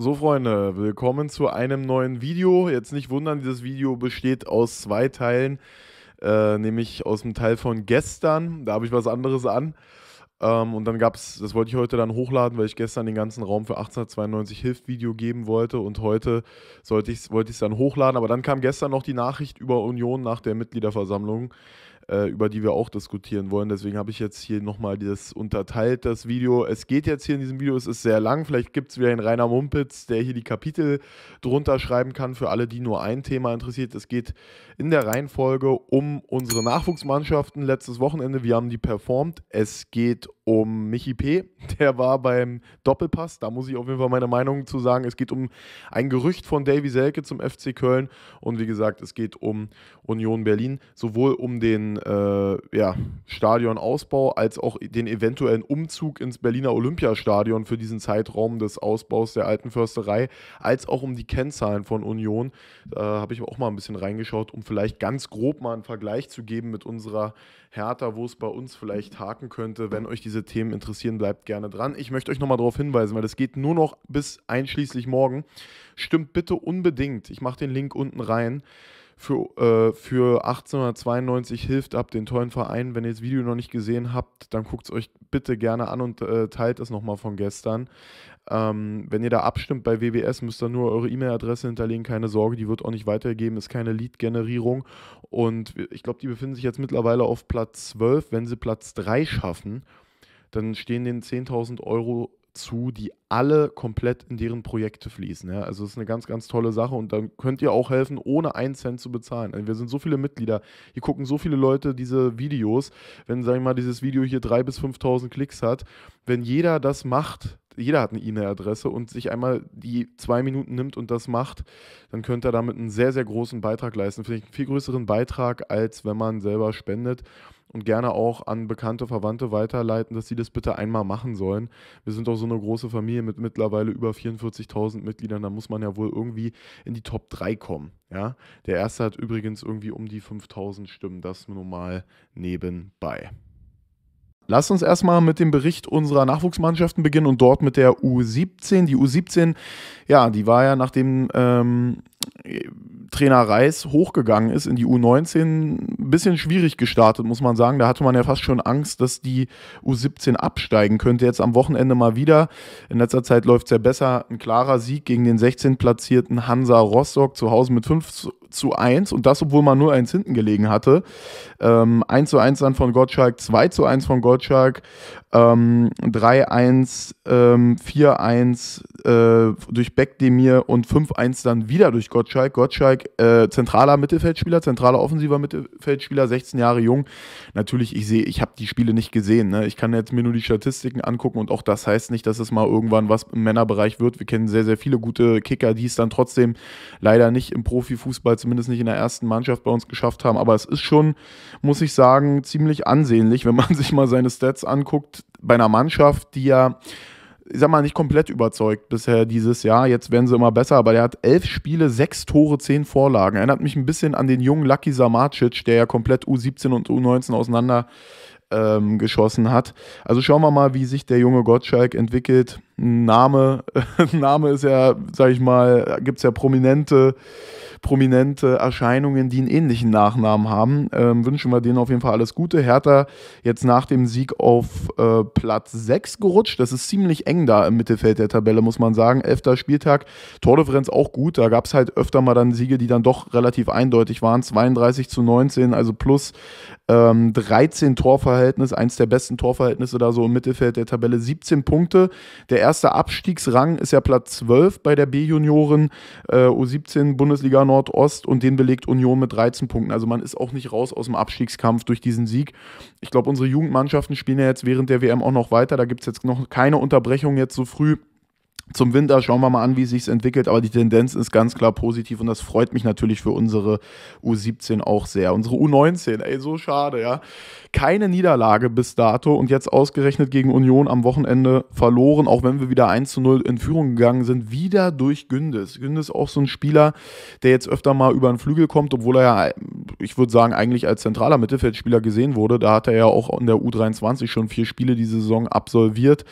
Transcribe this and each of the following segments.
So, Freunde, willkommen zu einem neuen Video. Jetzt nicht wundern, dieses Video besteht aus zwei Teilen, äh, nämlich aus dem Teil von gestern. Da habe ich was anderes an. Ähm, und dann gab es, das wollte ich heute dann hochladen, weil ich gestern den ganzen Raum für 1892 Hilft Video geben wollte. Und heute sollte ich, wollte ich es dann hochladen. Aber dann kam gestern noch die Nachricht über Union nach der Mitgliederversammlung. Äh, über die wir auch diskutieren wollen. Deswegen habe ich jetzt hier nochmal das unterteilt, das Video. Es geht jetzt hier in diesem Video, es ist sehr lang. Vielleicht gibt es wieder einen Rainer Mumpitz, der hier die Kapitel drunter schreiben kann, für alle, die nur ein Thema interessiert. Es geht in der Reihenfolge um unsere Nachwuchsmannschaften letztes Wochenende. Wir haben die performt. Es geht um um Michi P. Der war beim Doppelpass. Da muss ich auf jeden Fall meine Meinung zu sagen. Es geht um ein Gerücht von Davy Selke zum FC Köln. Und wie gesagt, es geht um Union Berlin. Sowohl um den äh, ja, Stadionausbau als auch den eventuellen Umzug ins Berliner Olympiastadion für diesen Zeitraum des Ausbaus der alten Försterei, als auch um die Kennzahlen von Union. Äh, Habe ich auch mal ein bisschen reingeschaut, um vielleicht ganz grob mal einen Vergleich zu geben mit unserer Hertha, wo es bei uns vielleicht haken könnte, wenn euch diese diese Themen interessieren, bleibt gerne dran. Ich möchte euch nochmal darauf hinweisen, weil das geht nur noch bis einschließlich morgen. Stimmt bitte unbedingt. Ich mache den Link unten rein. Für, äh, für 1892 hilft ab den tollen Verein. Wenn ihr das Video noch nicht gesehen habt, dann guckt es euch bitte gerne an und äh, teilt es nochmal von gestern. Ähm, wenn ihr da abstimmt bei WBS, müsst ihr nur eure E-Mail-Adresse hinterlegen. Keine Sorge, die wird auch nicht weitergegeben, ist keine Lead-Generierung. Und ich glaube, die befinden sich jetzt mittlerweile auf Platz 12. Wenn sie Platz 3 schaffen, dann stehen denen 10.000 Euro zu, die alle komplett in deren Projekte fließen. Ja? Also es ist eine ganz, ganz tolle Sache und dann könnt ihr auch helfen, ohne einen Cent zu bezahlen. Also wir sind so viele Mitglieder, hier gucken so viele Leute diese Videos. Wenn, sag ich mal, dieses Video hier 3.000 bis 5.000 Klicks hat, wenn jeder das macht, jeder hat eine E-Mail-Adresse und sich einmal die zwei Minuten nimmt und das macht, dann könnte er damit einen sehr, sehr großen Beitrag leisten. Finde ich einen viel größeren Beitrag, als wenn man selber spendet und gerne auch an bekannte Verwandte weiterleiten, dass sie das bitte einmal machen sollen. Wir sind doch so eine große Familie mit mittlerweile über 44.000 Mitgliedern, da muss man ja wohl irgendwie in die Top 3 kommen. Ja? Der erste hat übrigens irgendwie um die 5.000 Stimmen, das nur mal nebenbei. Lass uns erstmal mit dem Bericht unserer Nachwuchsmannschaften beginnen und dort mit der U17. Die U17, ja, die war ja nachdem ähm, Trainer Reis hochgegangen ist in die U19, ein bisschen schwierig gestartet, muss man sagen. Da hatte man ja fast schon Angst, dass die U17 absteigen könnte. Jetzt am Wochenende mal wieder. In letzter Zeit läuft es ja besser. Ein klarer Sieg gegen den 16. platzierten Hansa Rostock zu Hause mit 5 zu 1 und das, obwohl man nur eins hinten gelegen hatte. Ähm, 1 zu 1 dann von Gottschalk, 2 zu 1 von Gottschalk, ähm, 3-1, ähm, 4-1 äh, durch Beckdemir und 5-1 dann wieder durch Gottschalk. Gottschalk, äh, zentraler Mittelfeldspieler, zentraler offensiver Mittelfeldspieler, 16 Jahre jung. Natürlich, ich sehe, ich habe die Spiele nicht gesehen. Ne? Ich kann jetzt mir nur die Statistiken angucken und auch das heißt nicht, dass es mal irgendwann was im Männerbereich wird. Wir kennen sehr, sehr viele gute Kicker, die es dann trotzdem leider nicht im Profifußball zumindest nicht in der ersten Mannschaft bei uns geschafft haben. Aber es ist schon, muss ich sagen, ziemlich ansehnlich, wenn man sich mal seine Stats anguckt, bei einer Mannschaft, die ja ich sag mal, nicht komplett überzeugt bisher dieses Jahr. Jetzt werden sie immer besser, aber der hat elf Spiele, sechs Tore, zehn Vorlagen. Erinnert mich ein bisschen an den jungen Lucky Samacic, der ja komplett U17 und U19 auseinander ähm, geschossen hat. Also schauen wir mal, wie sich der junge Gottschalk entwickelt. Name, Name ist ja, sag ich mal, gibt es ja prominente prominente Erscheinungen, die einen ähnlichen Nachnamen haben. Ähm, wünschen wir denen auf jeden Fall alles Gute. Hertha jetzt nach dem Sieg auf äh, Platz 6 gerutscht. Das ist ziemlich eng da im Mittelfeld der Tabelle, muss man sagen. Elfter Spieltag, Tordifferenz auch gut. Da gab es halt öfter mal dann Siege, die dann doch relativ eindeutig waren. 32 zu 19, also plus ähm, 13 Torverhältnis, eins der besten Torverhältnisse da so im Mittelfeld der Tabelle. 17 Punkte. Der erste Abstiegsrang ist ja Platz 12 bei der B-Junioren äh, U17 Bundesliga Nordost und den belegt Union mit 13 Punkten. Also man ist auch nicht raus aus dem Abstiegskampf durch diesen Sieg. Ich glaube, unsere Jugendmannschaften spielen ja jetzt während der WM auch noch weiter. Da gibt es jetzt noch keine Unterbrechung jetzt so früh zum Winter schauen wir mal an, wie es sich entwickelt. Aber die Tendenz ist ganz klar positiv und das freut mich natürlich für unsere U17 auch sehr. Unsere U19, ey, so schade, ja. Keine Niederlage bis dato und jetzt ausgerechnet gegen Union am Wochenende verloren, auch wenn wir wieder 1 zu 0 in Führung gegangen sind, wieder durch Gündes. Gündes auch so ein Spieler, der jetzt öfter mal über den Flügel kommt, obwohl er ja, ich würde sagen, eigentlich als zentraler Mittelfeldspieler gesehen wurde. Da hat er ja auch in der U23 schon vier Spiele diese Saison absolviert.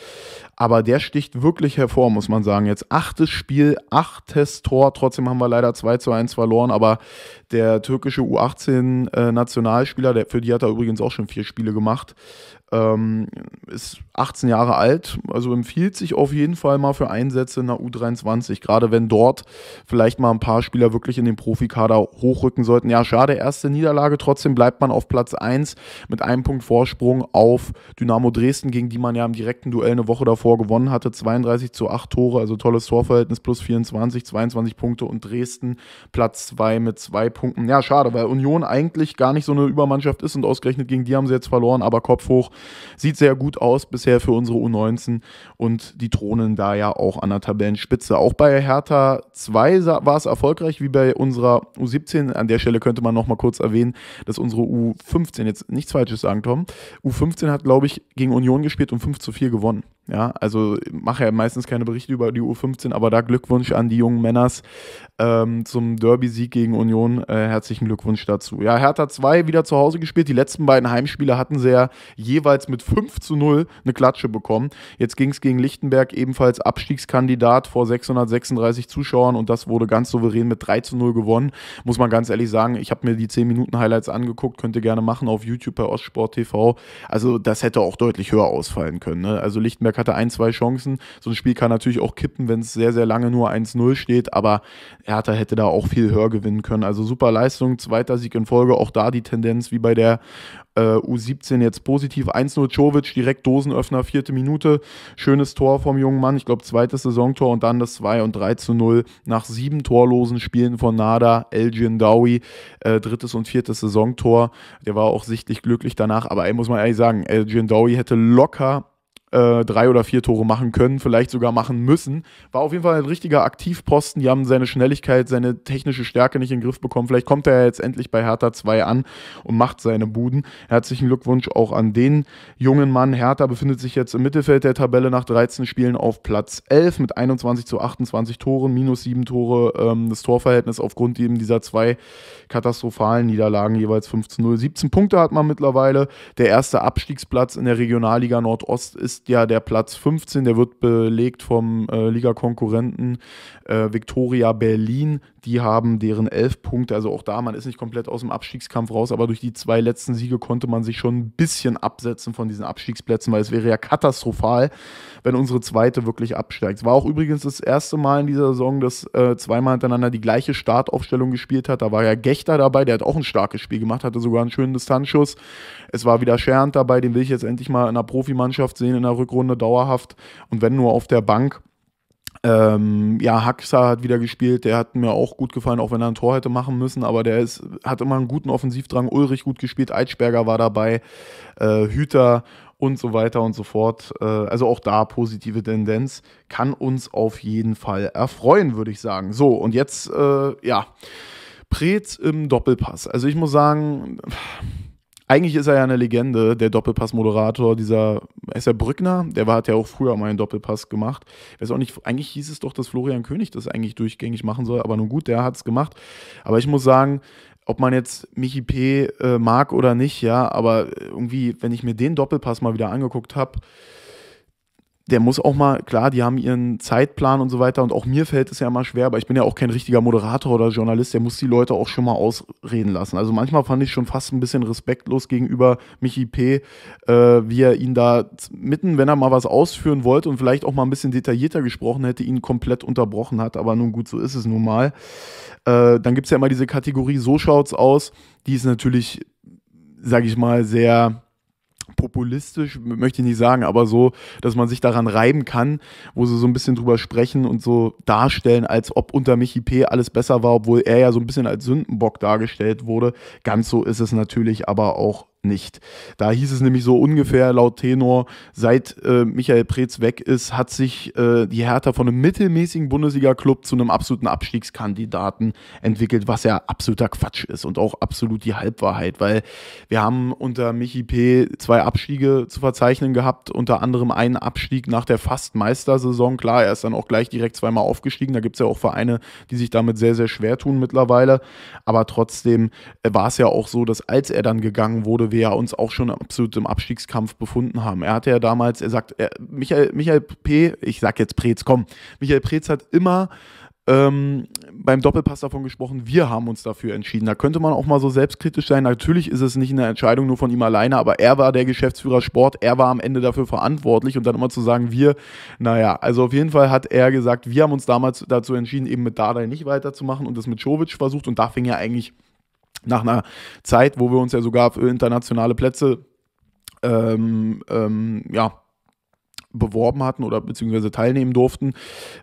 Aber der sticht wirklich hervor, muss man sagen. Jetzt achtes Spiel, achtes Tor. Trotzdem haben wir leider 2 zu 1 verloren. Aber der türkische U18-Nationalspieler, äh, der, für die hat er übrigens auch schon vier Spiele gemacht, ähm, ist 18 Jahre alt, also empfiehlt sich auf jeden Fall mal für Einsätze in der U23, gerade wenn dort vielleicht mal ein paar Spieler wirklich in den Profikader hochrücken sollten. Ja, schade, erste Niederlage, trotzdem bleibt man auf Platz 1 mit einem Punkt Vorsprung auf Dynamo Dresden, gegen die man ja im direkten Duell eine Woche davor gewonnen hatte, 32 zu 8 Tore, also tolles Torverhältnis, plus 24, 22 Punkte und Dresden Platz 2 mit 2 Punkten. Ja, schade, weil Union eigentlich gar nicht so eine Übermannschaft ist und ausgerechnet gegen die haben sie jetzt verloren, aber Kopf hoch, Sieht sehr gut aus bisher für unsere U19 und die thronen da ja auch an der Tabellenspitze. Auch bei Hertha 2 war es erfolgreich, wie bei unserer U17. An der Stelle könnte man nochmal kurz erwähnen, dass unsere U15, jetzt nichts Falsches sagen, Tom, U15 hat, glaube ich, gegen Union gespielt und 5 zu 4 gewonnen. Ja, also mache ja meistens keine Berichte über die U15, aber da Glückwunsch an die jungen Männers ähm, zum Derby-Sieg gegen Union. Äh, herzlichen Glückwunsch dazu. Ja, Hertha 2 wieder zu Hause gespielt. Die letzten beiden Heimspiele hatten sie ja jeweils mit 5 zu 0 eine Klatsche bekommen. Jetzt ging es gegen Lichtenberg, ebenfalls Abstiegskandidat vor 636 Zuschauern und das wurde ganz souverän mit 3 zu 0 gewonnen. Muss man ganz ehrlich sagen, ich habe mir die 10 Minuten Highlights angeguckt, könnt ihr gerne machen auf YouTube bei Ostsport TV. Also das hätte auch deutlich höher ausfallen können. Ne? Also Lichtenberg hatte ein, zwei Chancen. So ein Spiel kann natürlich auch kippen, wenn es sehr, sehr lange nur 1-0 steht, aber Hertha hätte da auch viel höher gewinnen können. Also super Leistung, zweiter Sieg in Folge, auch da die Tendenz wie bei der äh, U17 jetzt positiv. 1-0 Czovic, direkt Dosenöffner, vierte Minute. Schönes Tor vom jungen Mann, ich glaube zweites Saisontor und dann das 2 und 3 zu 0 nach sieben torlosen Spielen von Nada, El Jindawi, äh, drittes und viertes Saisontor. Der war auch sichtlich glücklich danach, aber ey, muss man ehrlich sagen, El Jindawi hätte locker äh, drei oder vier Tore machen können, vielleicht sogar machen müssen. War auf jeden Fall ein richtiger Aktivposten. Die haben seine Schnelligkeit, seine technische Stärke nicht in den Griff bekommen. Vielleicht kommt er jetzt endlich bei Hertha 2 an und macht seine Buden. Herzlichen Glückwunsch auch an den jungen Mann. Hertha befindet sich jetzt im Mittelfeld der Tabelle nach 13 Spielen auf Platz 11 mit 21 zu 28 Toren, minus 7 Tore. Ähm, das Torverhältnis aufgrund eben dieser zwei katastrophalen Niederlagen jeweils 5 zu 0. 17 Punkte hat man mittlerweile. Der erste Abstiegsplatz in der Regionalliga Nordost ist ist ja der Platz 15, der wird belegt vom äh, Ligakonkurrenten äh, Viktoria Berlin. Die haben deren elf Punkte, also auch da, man ist nicht komplett aus dem Abstiegskampf raus, aber durch die zwei letzten Siege konnte man sich schon ein bisschen absetzen von diesen Abstiegsplätzen, weil es wäre ja katastrophal, wenn unsere zweite wirklich absteigt. Es war auch übrigens das erste Mal in dieser Saison, dass äh, zweimal hintereinander die gleiche Startaufstellung gespielt hat. Da war ja Gechter dabei, der hat auch ein starkes Spiel gemacht, hatte sogar einen schönen Distanzschuss. Es war wieder Schernd dabei, den will ich jetzt endlich mal in einer Profimannschaft sehen, in einer der Rückrunde dauerhaft und wenn nur auf der Bank. Ähm, ja, Haxa hat wieder gespielt, der hat mir auch gut gefallen, auch wenn er ein Tor hätte machen müssen, aber der ist, hat immer einen guten Offensivdrang. Ulrich gut gespielt, Eitschberger war dabei, äh, Hüter und so weiter und so fort. Äh, also auch da positive Tendenz kann uns auf jeden Fall erfreuen, würde ich sagen. So, und jetzt, äh, ja, Preetz im Doppelpass. Also ich muss sagen eigentlich ist er ja eine Legende, der Doppelpass-Moderator, dieser, ist er Brückner? Der hat ja auch früher mal einen Doppelpass gemacht. Weiß auch nicht, eigentlich hieß es doch, dass Florian König das eigentlich durchgängig machen soll, aber nun gut, der hat es gemacht. Aber ich muss sagen, ob man jetzt Michi P. Äh, mag oder nicht, ja, aber irgendwie, wenn ich mir den Doppelpass mal wieder angeguckt habe, der muss auch mal, klar, die haben ihren Zeitplan und so weiter und auch mir fällt es ja mal schwer, aber ich bin ja auch kein richtiger Moderator oder Journalist, der muss die Leute auch schon mal ausreden lassen. Also manchmal fand ich schon fast ein bisschen respektlos gegenüber Michi P., äh, wie er ihn da mitten, wenn er mal was ausführen wollte und vielleicht auch mal ein bisschen detaillierter gesprochen hätte, ihn komplett unterbrochen hat, aber nun gut, so ist es nun mal. Äh, dann gibt es ja immer diese Kategorie, so schaut's aus, die ist natürlich, sag ich mal, sehr populistisch, möchte ich nicht sagen, aber so, dass man sich daran reiben kann, wo sie so ein bisschen drüber sprechen und so darstellen, als ob unter Michi P. alles besser war, obwohl er ja so ein bisschen als Sündenbock dargestellt wurde. Ganz so ist es natürlich aber auch nicht. Da hieß es nämlich so ungefähr laut Tenor, seit äh, Michael Preetz weg ist, hat sich äh, die Hertha von einem mittelmäßigen Bundesliga-Club zu einem absoluten Abstiegskandidaten entwickelt, was ja absoluter Quatsch ist und auch absolut die Halbwahrheit, weil wir haben unter Michi P. zwei Abstiege zu verzeichnen gehabt, unter anderem einen Abstieg nach der fast Meistersaison. Klar, er ist dann auch gleich direkt zweimal aufgestiegen, da gibt es ja auch Vereine, die sich damit sehr, sehr schwer tun mittlerweile, aber trotzdem äh, war es ja auch so, dass als er dann gegangen wurde, wir ja uns auch schon absolut im Abstiegskampf befunden haben. Er hatte ja damals, er sagt, er, Michael, Michael P., ich sag jetzt Preetz, komm, Michael Preetz hat immer ähm, beim Doppelpass davon gesprochen, wir haben uns dafür entschieden. Da könnte man auch mal so selbstkritisch sein. Natürlich ist es nicht eine Entscheidung nur von ihm alleine, aber er war der Geschäftsführer Sport, er war am Ende dafür verantwortlich und dann immer zu sagen, wir, naja, also auf jeden Fall hat er gesagt, wir haben uns damals dazu entschieden, eben mit Dardai nicht weiterzumachen und das mit Jovic versucht und da fing ja eigentlich nach einer Zeit, wo wir uns ja sogar für internationale Plätze ähm, ähm, ja, beworben hatten oder beziehungsweise teilnehmen durften.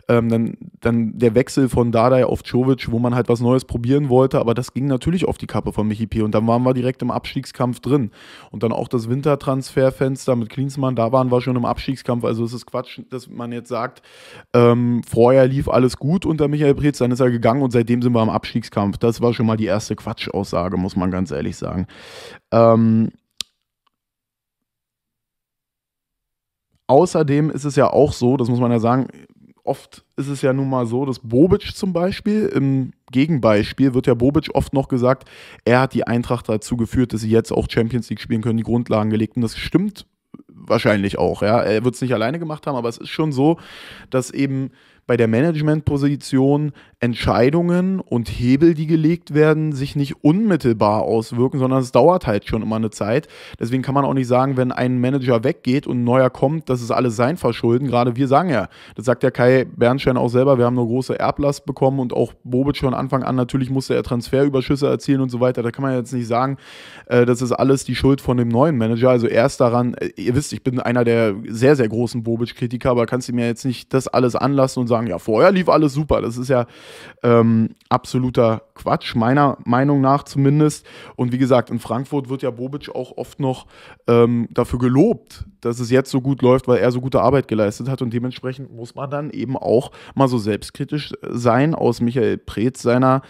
Ähm, dann, dann der Wechsel von Dardai auf Czovic, wo man halt was Neues probieren wollte, aber das ging natürlich auf die Kappe von Michi P. Und dann waren wir direkt im Abstiegskampf drin. Und dann auch das Wintertransferfenster mit Klinsmann, da waren wir schon im Abstiegskampf. Also es ist Quatsch, dass man jetzt sagt, ähm, vorher lief alles gut unter Michael Preetz, dann ist er gegangen und seitdem sind wir im Abstiegskampf. Das war schon mal die erste Quatschaussage, muss man ganz ehrlich sagen. Ähm, Außerdem ist es ja auch so, das muss man ja sagen, oft ist es ja nun mal so, dass Bobic zum Beispiel, im Gegenbeispiel wird ja Bobic oft noch gesagt, er hat die Eintracht dazu geführt, dass sie jetzt auch Champions League spielen können, die Grundlagen gelegt. Und das stimmt wahrscheinlich auch. Ja? Er wird es nicht alleine gemacht haben, aber es ist schon so, dass eben bei der Managementposition Entscheidungen und Hebel, die gelegt werden, sich nicht unmittelbar auswirken, sondern es dauert halt schon immer eine Zeit. Deswegen kann man auch nicht sagen, wenn ein Manager weggeht und ein neuer kommt, das ist alles sein Verschulden. Gerade wir sagen ja, das sagt ja Kai Bernstein auch selber, wir haben eine große Erblast bekommen und auch Bobic von Anfang an, natürlich musste er Transferüberschüsse erzielen und so weiter. Da kann man jetzt nicht sagen, äh, das ist alles die Schuld von dem neuen Manager. Also erst daran, äh, ihr wisst, ich bin einer der sehr, sehr großen Bobic-Kritiker, aber kannst du mir jetzt nicht das alles anlassen und sagen, sagen, ja, vorher lief alles super. Das ist ja ähm, absoluter Quatsch, meiner Meinung nach zumindest. Und wie gesagt, in Frankfurt wird ja Bobic auch oft noch ähm, dafür gelobt, dass es jetzt so gut läuft, weil er so gute Arbeit geleistet hat. Und dementsprechend muss man dann eben auch mal so selbstkritisch sein aus Michael Preetz seiner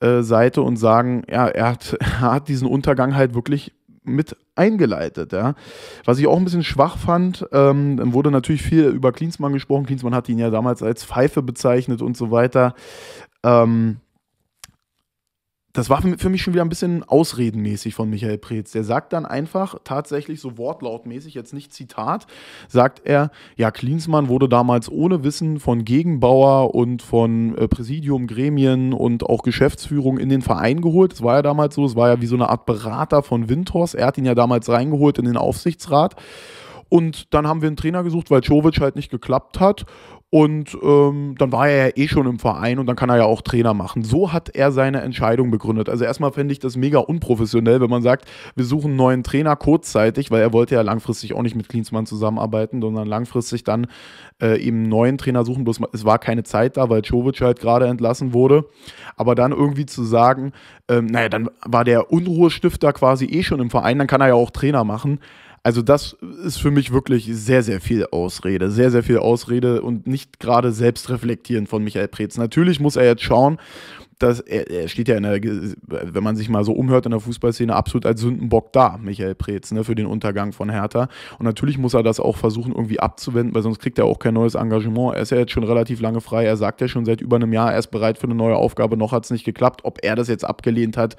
äh, Seite und sagen, ja, er hat, er hat diesen Untergang halt wirklich mit eingeleitet. Ja. Was ich auch ein bisschen schwach fand, ähm, wurde natürlich viel über Klinsmann gesprochen. Klinsmann hat ihn ja damals als Pfeife bezeichnet und so weiter. Ähm, das war für mich schon wieder ein bisschen ausredenmäßig von Michael Preetz. Der sagt dann einfach tatsächlich so wortlautmäßig, jetzt nicht Zitat, sagt er, ja, Klinsmann wurde damals ohne Wissen von Gegenbauer und von äh, Präsidium, Gremien und auch Geschäftsführung in den Verein geholt. Das war ja damals so, es war ja wie so eine Art Berater von Winters. Er hat ihn ja damals reingeholt in den Aufsichtsrat und dann haben wir einen Trainer gesucht, weil Jovic halt nicht geklappt hat. Und ähm, dann war er ja eh schon im Verein und dann kann er ja auch Trainer machen. So hat er seine Entscheidung begründet. Also erstmal fände ich das mega unprofessionell, wenn man sagt, wir suchen einen neuen Trainer kurzzeitig, weil er wollte ja langfristig auch nicht mit Klinsmann zusammenarbeiten, sondern langfristig dann äh, eben einen neuen Trainer suchen. Bloß es war keine Zeit da, weil Jovic halt gerade entlassen wurde. Aber dann irgendwie zu sagen, ähm, naja, dann war der Unruhestifter quasi eh schon im Verein, dann kann er ja auch Trainer machen. Also das ist für mich wirklich sehr, sehr viel Ausrede. Sehr, sehr viel Ausrede und nicht gerade selbst reflektieren von Michael Preetz. Natürlich muss er jetzt schauen, dass er, er, steht ja in der, wenn man sich mal so umhört in der Fußballszene, absolut als Sündenbock da, Michael Preetz, ne, für den Untergang von Hertha. Und natürlich muss er das auch versuchen, irgendwie abzuwenden, weil sonst kriegt er auch kein neues Engagement. Er ist ja jetzt schon relativ lange frei. Er sagt ja schon seit über einem Jahr, er ist bereit für eine neue Aufgabe. Noch hat es nicht geklappt. Ob er das jetzt abgelehnt hat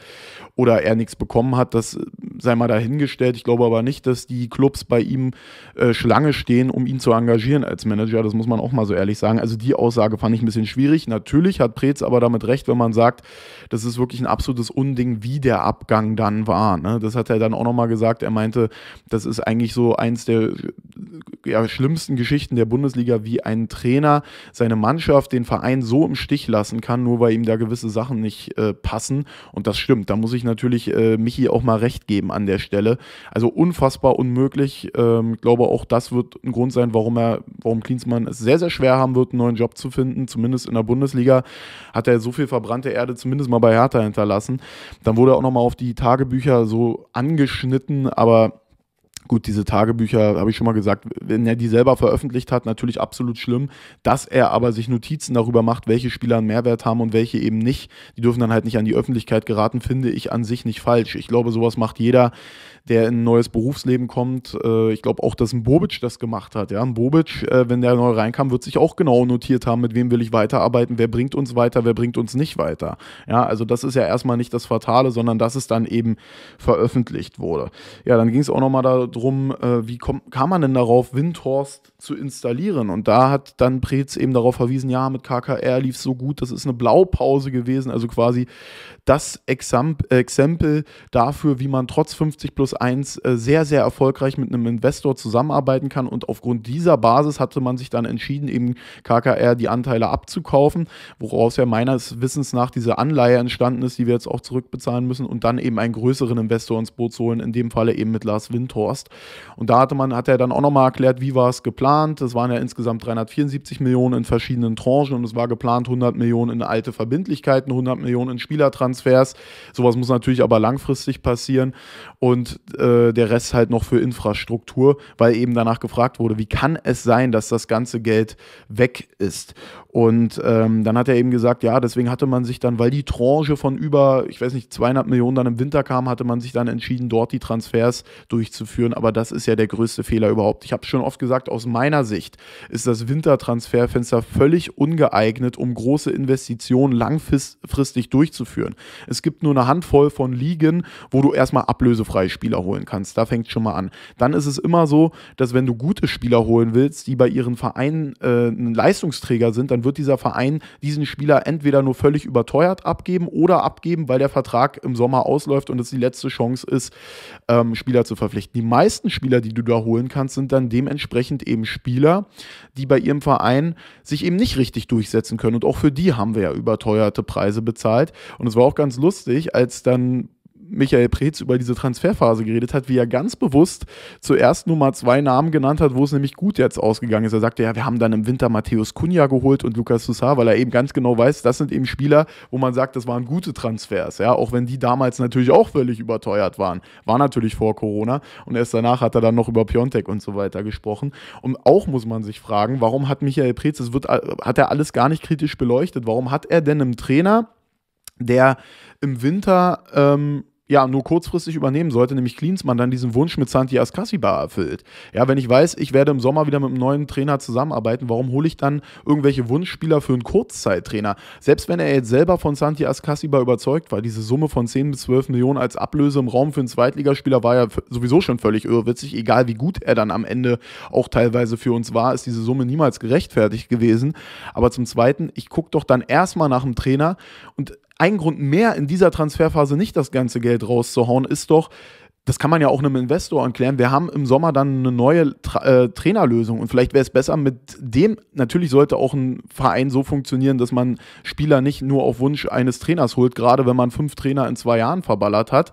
oder er nichts bekommen hat, das sei mal dahingestellt. Ich glaube aber nicht, dass die Clubs bei ihm äh, Schlange stehen, um ihn zu engagieren als Manager. Das muss man auch mal so ehrlich sagen. Also die Aussage fand ich ein bisschen schwierig. Natürlich hat Preetz aber damit recht, wenn man man sagt, das ist wirklich ein absolutes Unding, wie der Abgang dann war. Ne? Das hat er dann auch nochmal gesagt. Er meinte, das ist eigentlich so eins der ja, schlimmsten Geschichten der Bundesliga, wie ein Trainer seine Mannschaft, den Verein so im Stich lassen kann, nur weil ihm da gewisse Sachen nicht äh, passen. Und das stimmt. Da muss ich natürlich äh, Michi auch mal recht geben an der Stelle. Also unfassbar unmöglich. Ähm, ich glaube, auch das wird ein Grund sein, warum er, warum Klinsmann es sehr, sehr schwer haben wird, einen neuen Job zu finden. Zumindest in der Bundesliga hat er so viel verbrannte Erde zumindest mal bei Hertha hinterlassen. Dann wurde er auch nochmal auf die Tagebücher so angeschnitten, aber Gut, diese Tagebücher, habe ich schon mal gesagt, wenn er die selber veröffentlicht hat, natürlich absolut schlimm. Dass er aber sich Notizen darüber macht, welche Spieler einen Mehrwert haben und welche eben nicht, die dürfen dann halt nicht an die Öffentlichkeit geraten, finde ich an sich nicht falsch. Ich glaube, sowas macht jeder, der in ein neues Berufsleben kommt. Äh, ich glaube auch, dass ein Bobic das gemacht hat. Ja? Ein Bobic, äh, wenn der neu reinkam, wird sich auch genau notiert haben, mit wem will ich weiterarbeiten, wer bringt uns weiter, wer bringt uns nicht weiter. Ja, also das ist ja erstmal nicht das Fatale, sondern dass es dann eben veröffentlicht wurde. Ja, dann ging es auch nochmal darum, äh, wie kam man denn darauf, Windhorst zu installieren? Und da hat dann Preetz eben darauf verwiesen, ja, mit KKR lief es so gut, das ist eine Blaupause gewesen, also quasi das Exempel dafür, wie man trotz 50 plus 1 äh, sehr, sehr erfolgreich mit einem Investor zusammenarbeiten kann. Und aufgrund dieser Basis hatte man sich dann entschieden, eben KKR die Anteile abzukaufen, woraus ja meines Wissens nach diese Anleihe entstanden ist, die wir jetzt auch zurückbezahlen müssen und dann eben einen größeren Investor ins Boot zu holen, in dem Falle eben mit Lars Windhorst. Und da hatte man, hat er dann auch nochmal erklärt, wie war es geplant. Es waren ja insgesamt 374 Millionen in verschiedenen Tranchen und es war geplant 100 Millionen in alte Verbindlichkeiten, 100 Millionen in Spielertransfers. Sowas muss natürlich aber langfristig passieren. Und äh, der Rest halt noch für Infrastruktur, weil eben danach gefragt wurde, wie kann es sein, dass das ganze Geld weg ist? Und ähm, dann hat er eben gesagt, ja, deswegen hatte man sich dann, weil die Tranche von über, ich weiß nicht, zweieinhalb Millionen dann im Winter kam, hatte man sich dann entschieden, dort die Transfers durchzuführen. Aber das ist ja der größte Fehler überhaupt. Ich habe es schon oft gesagt, aus meiner Sicht ist das Wintertransferfenster völlig ungeeignet, um große Investitionen langfristig durchzuführen. Es gibt nur eine Handvoll von Ligen, wo du erstmal ablösefrei spielst. Spieler holen kannst. Da fängt schon mal an. Dann ist es immer so, dass wenn du gute Spieler holen willst, die bei ihren Vereinen äh, ein Leistungsträger sind, dann wird dieser Verein diesen Spieler entweder nur völlig überteuert abgeben oder abgeben, weil der Vertrag im Sommer ausläuft und es die letzte Chance ist, ähm, Spieler zu verpflichten. Die meisten Spieler, die du da holen kannst, sind dann dementsprechend eben Spieler, die bei ihrem Verein sich eben nicht richtig durchsetzen können. Und auch für die haben wir ja überteuerte Preise bezahlt. Und es war auch ganz lustig, als dann Michael Preetz über diese Transferphase geredet hat, wie er ganz bewusst zuerst nur mal zwei Namen genannt hat, wo es nämlich gut jetzt ausgegangen ist. Er sagte, ja, wir haben dann im Winter Matthäus Kunja geholt und Lukas Sussar, weil er eben ganz genau weiß, das sind eben Spieler, wo man sagt, das waren gute Transfers, ja, auch wenn die damals natürlich auch völlig überteuert waren. War natürlich vor Corona und erst danach hat er dann noch über Piontek und so weiter gesprochen. Und auch muss man sich fragen, warum hat Michael Preetz, das wird, hat er alles gar nicht kritisch beleuchtet, warum hat er denn einem Trainer, der im Winter ähm, ja nur kurzfristig übernehmen sollte, nämlich Klinsmann dann diesen Wunsch mit Santi Ascasibar erfüllt. Ja, wenn ich weiß, ich werde im Sommer wieder mit einem neuen Trainer zusammenarbeiten, warum hole ich dann irgendwelche Wunschspieler für einen Kurzzeittrainer? Selbst wenn er jetzt selber von Santi Ascasibar überzeugt war, diese Summe von 10 bis 12 Millionen als Ablöse im Raum für einen Zweitligaspieler war ja sowieso schon völlig irrwitzig, egal wie gut er dann am Ende auch teilweise für uns war, ist diese Summe niemals gerechtfertigt gewesen. Aber zum Zweiten, ich gucke doch dann erstmal nach einem Trainer und ein Grund mehr in dieser Transferphase nicht das ganze Geld rauszuhauen, ist doch, das kann man ja auch einem Investor erklären. Wir haben im Sommer dann eine neue Tra äh, Trainerlösung und vielleicht wäre es besser mit dem. Natürlich sollte auch ein Verein so funktionieren, dass man Spieler nicht nur auf Wunsch eines Trainers holt, gerade wenn man fünf Trainer in zwei Jahren verballert hat.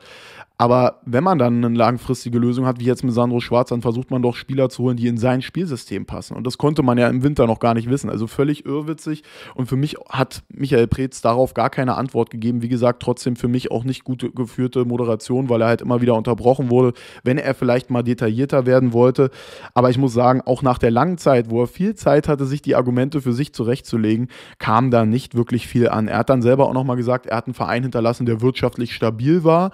Aber wenn man dann eine langfristige Lösung hat, wie jetzt mit Sandro Schwarz, dann versucht man doch Spieler zu holen, die in sein Spielsystem passen. Und das konnte man ja im Winter noch gar nicht wissen. Also völlig irrwitzig. Und für mich hat Michael Preetz darauf gar keine Antwort gegeben. Wie gesagt, trotzdem für mich auch nicht gut geführte Moderation, weil er halt immer wieder unterbrochen wurde, wenn er vielleicht mal detaillierter werden wollte. Aber ich muss sagen, auch nach der langen Zeit, wo er viel Zeit hatte, sich die Argumente für sich zurechtzulegen, kam da nicht wirklich viel an. Er hat dann selber auch nochmal gesagt, er hat einen Verein hinterlassen, der wirtschaftlich stabil war.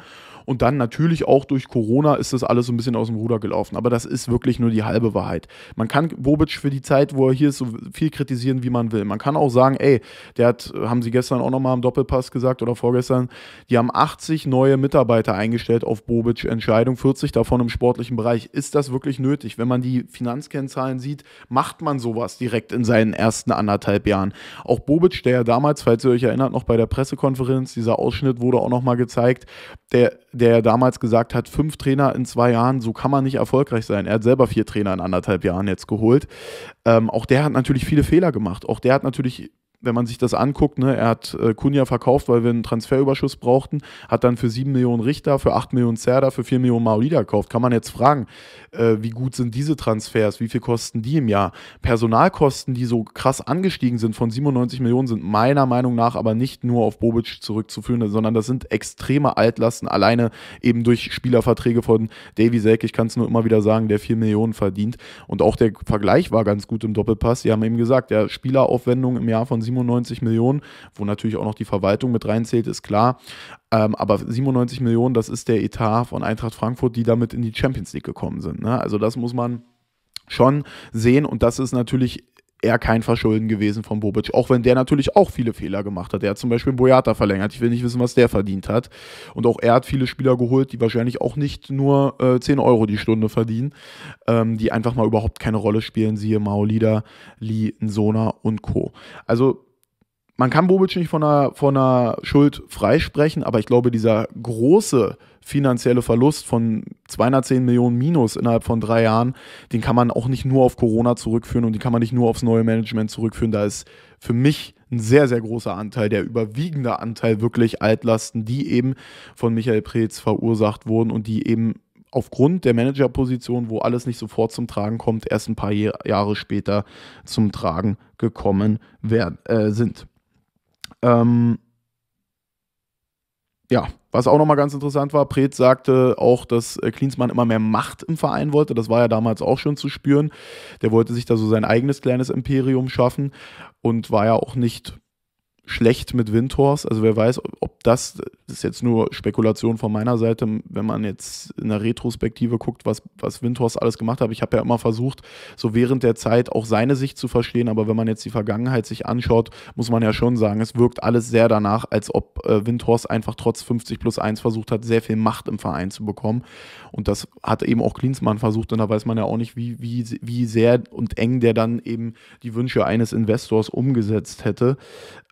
Und dann natürlich auch durch Corona ist das alles so ein bisschen aus dem Ruder gelaufen. Aber das ist wirklich nur die halbe Wahrheit. Man kann Bobic für die Zeit, wo er hier ist, so viel kritisieren, wie man will. Man kann auch sagen, ey, der hat, haben sie gestern auch nochmal im Doppelpass gesagt oder vorgestern, die haben 80 neue Mitarbeiter eingestellt auf Bobic Entscheidung, 40 davon im sportlichen Bereich. Ist das wirklich nötig? Wenn man die Finanzkennzahlen sieht, macht man sowas direkt in seinen ersten anderthalb Jahren. Auch Bobic, der ja damals, falls ihr euch erinnert, noch bei der Pressekonferenz, dieser Ausschnitt wurde auch nochmal gezeigt, der, der damals gesagt hat, fünf Trainer in zwei Jahren, so kann man nicht erfolgreich sein. Er hat selber vier Trainer in anderthalb Jahren jetzt geholt. Ähm, auch der hat natürlich viele Fehler gemacht. Auch der hat natürlich wenn man sich das anguckt, ne, er hat äh, Kunja verkauft, weil wir einen Transferüberschuss brauchten, hat dann für 7 Millionen Richter, für 8 Millionen Zerda, für 4 Millionen Maolida gekauft. Kann man jetzt fragen, äh, wie gut sind diese Transfers, wie viel kosten die im Jahr? Personalkosten, die so krass angestiegen sind von 97 Millionen, sind meiner Meinung nach aber nicht nur auf Bobic zurückzuführen, sondern das sind extreme Altlasten, alleine eben durch Spielerverträge von Davy Selk, ich kann es nur immer wieder sagen, der 4 Millionen verdient. Und auch der Vergleich war ganz gut im Doppelpass. Sie haben eben gesagt, der Spieleraufwendung im Jahr von 97 Millionen, wo natürlich auch noch die Verwaltung mit reinzählt, ist klar. Ähm, aber 97 Millionen, das ist der Etat von Eintracht Frankfurt, die damit in die Champions League gekommen sind. Ne? Also das muss man schon sehen und das ist natürlich eher kein Verschulden gewesen von Bobic, auch wenn der natürlich auch viele Fehler gemacht hat. Er hat zum Beispiel Boyata verlängert. Ich will nicht wissen, was der verdient hat. Und auch er hat viele Spieler geholt, die wahrscheinlich auch nicht nur äh, 10 Euro die Stunde verdienen, ähm, die einfach mal überhaupt keine Rolle spielen, siehe Maolida, Lee, Nsona und Co. Also man kann Bobic nicht von einer, von einer Schuld freisprechen, aber ich glaube, dieser große finanzielle Verlust von 210 Millionen Minus innerhalb von drei Jahren, den kann man auch nicht nur auf Corona zurückführen und den kann man nicht nur aufs neue Management zurückführen. Da ist für mich ein sehr, sehr großer Anteil, der überwiegende Anteil wirklich Altlasten, die eben von Michael Preetz verursacht wurden und die eben aufgrund der Managerposition, wo alles nicht sofort zum Tragen kommt, erst ein paar Jahre später zum Tragen gekommen werden, äh, sind. Ähm, ja, was auch nochmal ganz interessant war, Preetz sagte auch, dass äh, Klinsmann immer mehr Macht im Verein wollte. Das war ja damals auch schon zu spüren. Der wollte sich da so sein eigenes kleines Imperium schaffen und war ja auch nicht schlecht mit Windhorst. Also wer weiß, ob das, das ist jetzt nur Spekulation von meiner Seite, wenn man jetzt in der Retrospektive guckt, was, was Windhorst alles gemacht hat. Ich habe ja immer versucht, so während der Zeit auch seine Sicht zu verstehen, aber wenn man jetzt die Vergangenheit sich anschaut, muss man ja schon sagen, es wirkt alles sehr danach, als ob äh, Windhorst einfach trotz 50 plus 1 versucht hat, sehr viel Macht im Verein zu bekommen. Und das hat eben auch Klinsmann versucht und da weiß man ja auch nicht, wie, wie, wie sehr und eng der dann eben die Wünsche eines Investors umgesetzt hätte.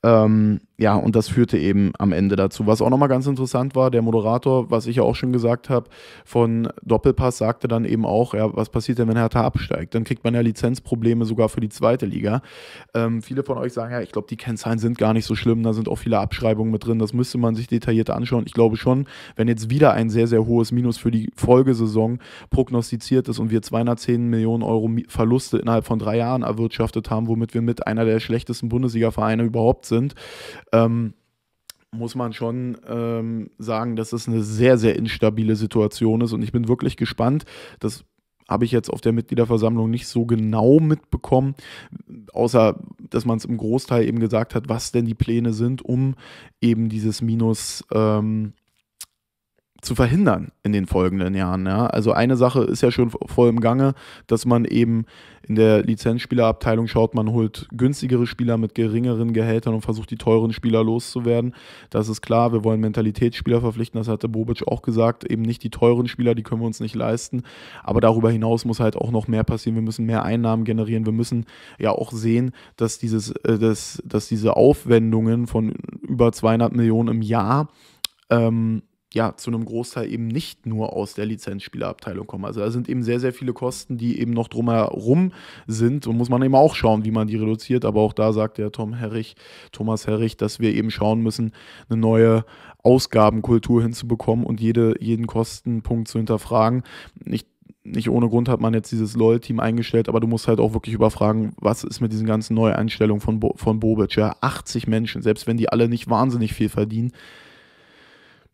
Ähm, ja, und das führte eben am Ende dazu. Was auch nochmal ganz interessant war, der Moderator, was ich ja auch schon gesagt habe, von Doppelpass sagte dann eben auch, ja, was passiert denn, wenn Hertha absteigt? Dann kriegt man ja Lizenzprobleme sogar für die zweite Liga. Ähm, viele von euch sagen ja, ich glaube, die Kennzahlen sind gar nicht so schlimm, da sind auch viele Abschreibungen mit drin, das müsste man sich detailliert anschauen. Ich glaube schon, wenn jetzt wieder ein sehr, sehr hohes Minus für die Folgesaison prognostiziert ist und wir 210 Millionen Euro Verluste innerhalb von drei Jahren erwirtschaftet haben, womit wir mit einer der schlechtesten Bundesliga-Vereine überhaupt sind, ähm, muss man schon ähm, sagen, dass es eine sehr, sehr instabile Situation ist. Und ich bin wirklich gespannt. Das habe ich jetzt auf der Mitgliederversammlung nicht so genau mitbekommen, außer dass man es im Großteil eben gesagt hat, was denn die Pläne sind, um eben dieses Minus ähm, zu verhindern in den folgenden Jahren. Ja? Also eine Sache ist ja schon voll im Gange, dass man eben in der Lizenzspielerabteilung schaut, man holt günstigere Spieler mit geringeren Gehältern und versucht die teuren Spieler loszuwerden. Das ist klar, wir wollen Mentalitätsspieler verpflichten, das hatte Bobic auch gesagt, eben nicht die teuren Spieler, die können wir uns nicht leisten. Aber darüber hinaus muss halt auch noch mehr passieren, wir müssen mehr Einnahmen generieren, wir müssen ja auch sehen, dass, dieses, äh, dass, dass diese Aufwendungen von über 200 Millionen im Jahr ähm, ja, zu einem Großteil eben nicht nur aus der Lizenzspielerabteilung kommen. Also da sind eben sehr, sehr viele Kosten, die eben noch drumherum sind und muss man eben auch schauen, wie man die reduziert. Aber auch da sagt der Tom Herrich, Thomas Herrich, dass wir eben schauen müssen, eine neue Ausgabenkultur hinzubekommen und jede, jeden Kostenpunkt zu hinterfragen. Ich nicht ohne Grund hat man jetzt dieses LOL-Team eingestellt, aber du musst halt auch wirklich überfragen, was ist mit diesen ganzen Neueinstellungen von, Bo von Bobic? Ja, 80 Menschen, selbst wenn die alle nicht wahnsinnig viel verdienen,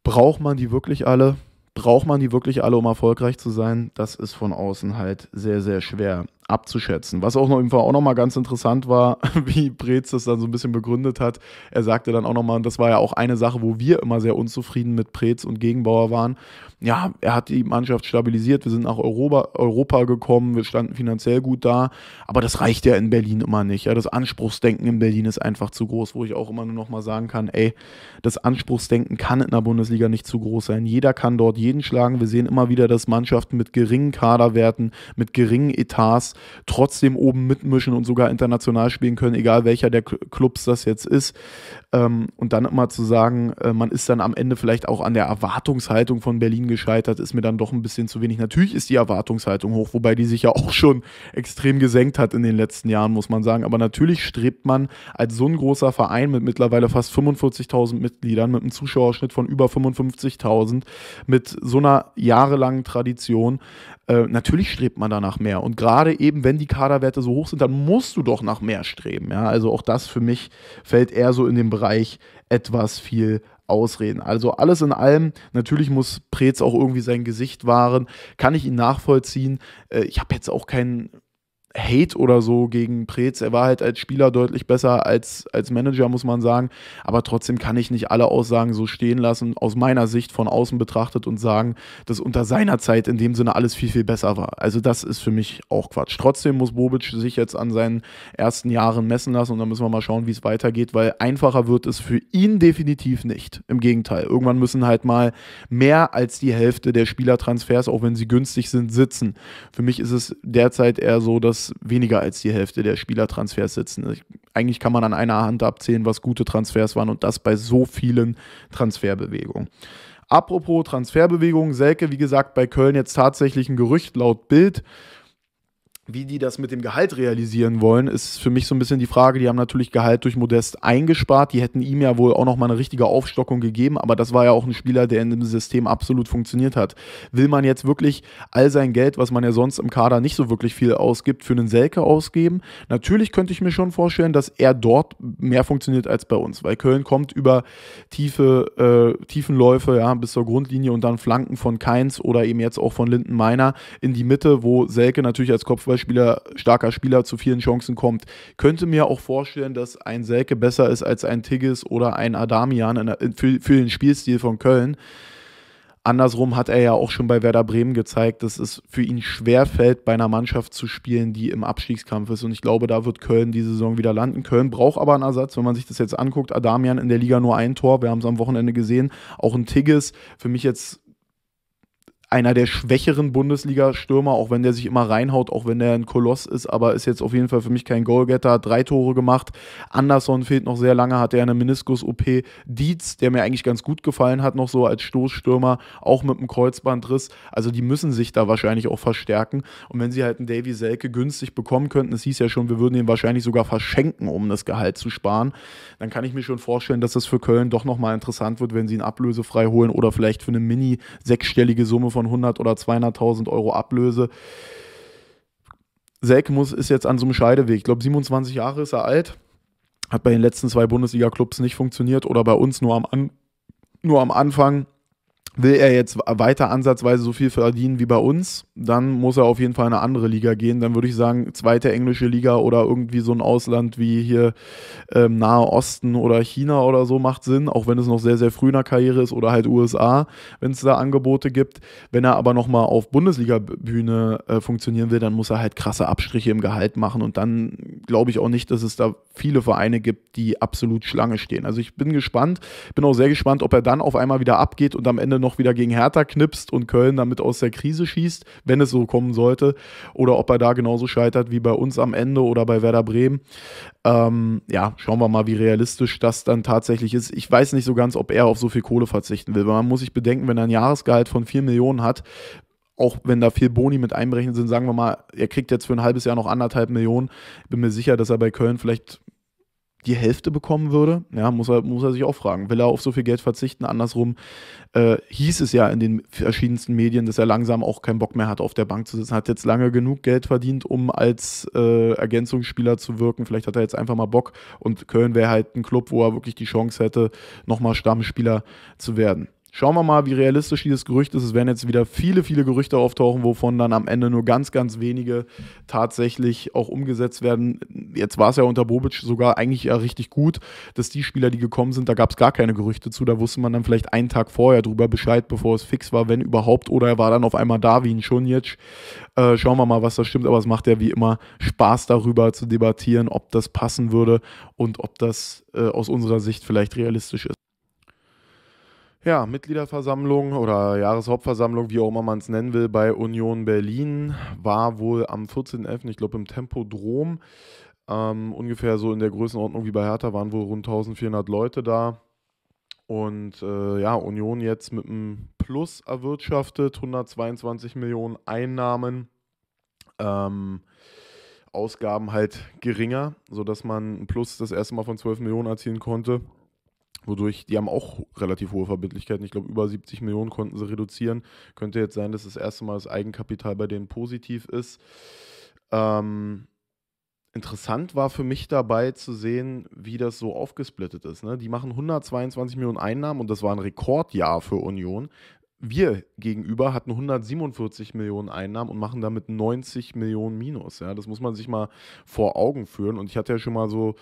Braucht man die wirklich alle? Braucht man die wirklich alle, um erfolgreich zu sein? Das ist von außen halt sehr, sehr schwer abzuschätzen. Was auch noch, auch noch mal ganz interessant war, wie Brez das dann so ein bisschen begründet hat. Er sagte dann auch noch mal, und das war ja auch eine Sache, wo wir immer sehr unzufrieden mit Brez und Gegenbauer waren, ja, er hat die Mannschaft stabilisiert, wir sind nach Europa, Europa gekommen, wir standen finanziell gut da, aber das reicht ja in Berlin immer nicht. Ja, das Anspruchsdenken in Berlin ist einfach zu groß, wo ich auch immer nur noch mal sagen kann, ey, das Anspruchsdenken kann in der Bundesliga nicht zu groß sein. Jeder kann dort jeden schlagen. Wir sehen immer wieder, dass Mannschaften mit geringen Kaderwerten, mit geringen Etats trotzdem oben mitmischen und sogar international spielen können, egal welcher der Clubs das jetzt ist. Ähm, und dann immer zu sagen, äh, man ist dann am Ende vielleicht auch an der Erwartungshaltung von Berlin gescheitert, ist mir dann doch ein bisschen zu wenig. Natürlich ist die Erwartungshaltung hoch, wobei die sich ja auch schon extrem gesenkt hat in den letzten Jahren, muss man sagen. Aber natürlich strebt man als so ein großer Verein mit mittlerweile fast 45.000 Mitgliedern, mit einem Zuschauerschnitt von über 55.000, mit so einer jahrelangen Tradition, äh, natürlich strebt man danach mehr. Und gerade eben, wenn die Kaderwerte so hoch sind, dann musst du doch nach mehr streben. Ja? Also auch das für mich fällt eher so in den Bereich etwas viel Ausreden. Also alles in allem, natürlich muss Preetz auch irgendwie sein Gesicht wahren, kann ich ihn nachvollziehen. Äh, ich habe jetzt auch keinen Hate oder so gegen Preetz. Er war halt als Spieler deutlich besser als als Manager, muss man sagen. Aber trotzdem kann ich nicht alle Aussagen so stehen lassen, aus meiner Sicht von außen betrachtet und sagen, dass unter seiner Zeit in dem Sinne alles viel, viel besser war. Also das ist für mich auch Quatsch. Trotzdem muss Bobic sich jetzt an seinen ersten Jahren messen lassen und dann müssen wir mal schauen, wie es weitergeht, weil einfacher wird es für ihn definitiv nicht. Im Gegenteil, irgendwann müssen halt mal mehr als die Hälfte der Spielertransfers, auch wenn sie günstig sind, sitzen. Für mich ist es derzeit eher so, dass weniger als die Hälfte der Spielertransfers sitzen. Ich, eigentlich kann man an einer Hand abzählen, was gute Transfers waren und das bei so vielen Transferbewegungen. Apropos Transferbewegungen, Selke, wie gesagt, bei Köln jetzt tatsächlich ein Gerücht laut Bild. Wie die das mit dem Gehalt realisieren wollen, ist für mich so ein bisschen die Frage. Die haben natürlich Gehalt durch Modest eingespart. Die hätten ihm ja wohl auch nochmal eine richtige Aufstockung gegeben, aber das war ja auch ein Spieler, der in dem System absolut funktioniert hat. Will man jetzt wirklich all sein Geld, was man ja sonst im Kader nicht so wirklich viel ausgibt, für einen Selke ausgeben? Natürlich könnte ich mir schon vorstellen, dass er dort mehr funktioniert als bei uns, weil Köln kommt über tiefe äh, Tiefenläufe ja, bis zur Grundlinie und dann Flanken von Keins oder eben jetzt auch von Linden Meiner in die Mitte, wo Selke natürlich als Kopfball Spieler, starker Spieler zu vielen Chancen kommt. Könnte mir auch vorstellen, dass ein Selke besser ist als ein Tigges oder ein Adamian für, für den Spielstil von Köln. Andersrum hat er ja auch schon bei Werder Bremen gezeigt, dass es für ihn schwerfällt, bei einer Mannschaft zu spielen, die im Abstiegskampf ist. Und ich glaube, da wird Köln die Saison wieder landen. Köln braucht aber einen Ersatz, wenn man sich das jetzt anguckt. Adamian in der Liga nur ein Tor. Wir haben es am Wochenende gesehen. Auch ein Tigges, für mich jetzt einer der schwächeren Bundesliga-Stürmer, auch wenn der sich immer reinhaut, auch wenn der ein Koloss ist, aber ist jetzt auf jeden Fall für mich kein Goalgetter, hat drei Tore gemacht. Anderson fehlt noch sehr lange, hat er eine Meniskus-OP. Dietz, der mir eigentlich ganz gut gefallen hat, noch so als Stoßstürmer, auch mit einem Kreuzbandriss. Also die müssen sich da wahrscheinlich auch verstärken. Und wenn sie halt einen Davy Selke günstig bekommen könnten, es hieß ja schon, wir würden ihn wahrscheinlich sogar verschenken, um das Gehalt zu sparen, dann kann ich mir schon vorstellen, dass das für Köln doch nochmal interessant wird, wenn sie ihn ablösefrei holen oder vielleicht für eine mini sechsstellige Summe von von 100 oder 200.000 Euro Ablöse. Selke muss ist jetzt an so einem Scheideweg. Ich glaube, 27 Jahre ist er alt. Hat bei den letzten zwei Bundesliga-Clubs nicht funktioniert oder bei uns nur am, an, nur am Anfang. Will er jetzt weiter ansatzweise so viel verdienen wie bei uns, dann muss er auf jeden Fall in eine andere Liga gehen. Dann würde ich sagen, zweite englische Liga oder irgendwie so ein Ausland wie hier ähm, Nahe Osten oder China oder so macht Sinn, auch wenn es noch sehr, sehr früh in der Karriere ist oder halt USA, wenn es da Angebote gibt. Wenn er aber nochmal auf Bundesliga-Bühne äh, funktionieren will, dann muss er halt krasse Abstriche im Gehalt machen. Und dann glaube ich auch nicht, dass es da viele Vereine gibt, die absolut Schlange stehen. Also ich bin gespannt, bin auch sehr gespannt, ob er dann auf einmal wieder abgeht und am Ende noch wieder gegen Hertha knipst und Köln damit aus der Krise schießt, wenn es so kommen sollte, oder ob er da genauso scheitert wie bei uns am Ende oder bei Werder Bremen. Ähm, ja, schauen wir mal, wie realistisch das dann tatsächlich ist. Ich weiß nicht so ganz, ob er auf so viel Kohle verzichten will, weil man muss sich bedenken, wenn er ein Jahresgehalt von 4 Millionen hat, auch wenn da viel Boni mit einberechnet sind, sagen wir mal, er kriegt jetzt für ein halbes Jahr noch anderthalb Millionen. Ich Bin mir sicher, dass er bei Köln vielleicht die Hälfte bekommen würde, ja, muss er, muss er sich auch fragen. Will er auf so viel Geld verzichten? Andersrum äh, hieß es ja in den verschiedensten Medien, dass er langsam auch keinen Bock mehr hat, auf der Bank zu sitzen. Hat jetzt lange genug Geld verdient, um als äh, Ergänzungsspieler zu wirken. Vielleicht hat er jetzt einfach mal Bock und Köln wäre halt ein Club, wo er wirklich die Chance hätte, nochmal Stammspieler zu werden. Schauen wir mal, wie realistisch dieses Gerücht ist. Es werden jetzt wieder viele, viele Gerüchte auftauchen, wovon dann am Ende nur ganz, ganz wenige tatsächlich auch umgesetzt werden. Jetzt war es ja unter Bobic sogar eigentlich ja richtig gut, dass die Spieler, die gekommen sind, da gab es gar keine Gerüchte zu. Da wusste man dann vielleicht einen Tag vorher drüber Bescheid, bevor es fix war, wenn überhaupt. Oder er war dann auf einmal da, wie ein Schunjic. Äh, schauen wir mal, was da stimmt. Aber es macht ja wie immer Spaß darüber zu debattieren, ob das passen würde und ob das äh, aus unserer Sicht vielleicht realistisch ist ja, Mitgliederversammlung oder Jahreshauptversammlung, wie auch immer man es nennen will, bei Union Berlin war wohl am 14.11., ich glaube im Tempodrom, ähm, ungefähr so in der Größenordnung wie bei Hertha, waren wohl rund 1400 Leute da. Und äh, ja, Union jetzt mit einem Plus erwirtschaftet, 122 Millionen Einnahmen. Ähm, Ausgaben halt geringer, sodass man ein Plus das erste Mal von 12 Millionen erzielen konnte wodurch die haben auch relativ hohe Verbindlichkeiten. Ich glaube, über 70 Millionen konnten sie reduzieren. Könnte jetzt sein, dass das erste Mal das Eigenkapital bei denen positiv ist. Ähm, interessant war für mich dabei zu sehen, wie das so aufgesplittet ist. Ne? Die machen 122 Millionen Einnahmen und das war ein Rekordjahr für Union wir gegenüber hatten 147 Millionen Einnahmen und machen damit 90 Millionen Minus. Ja, das muss man sich mal vor Augen führen. Und ich hatte ja schon mal so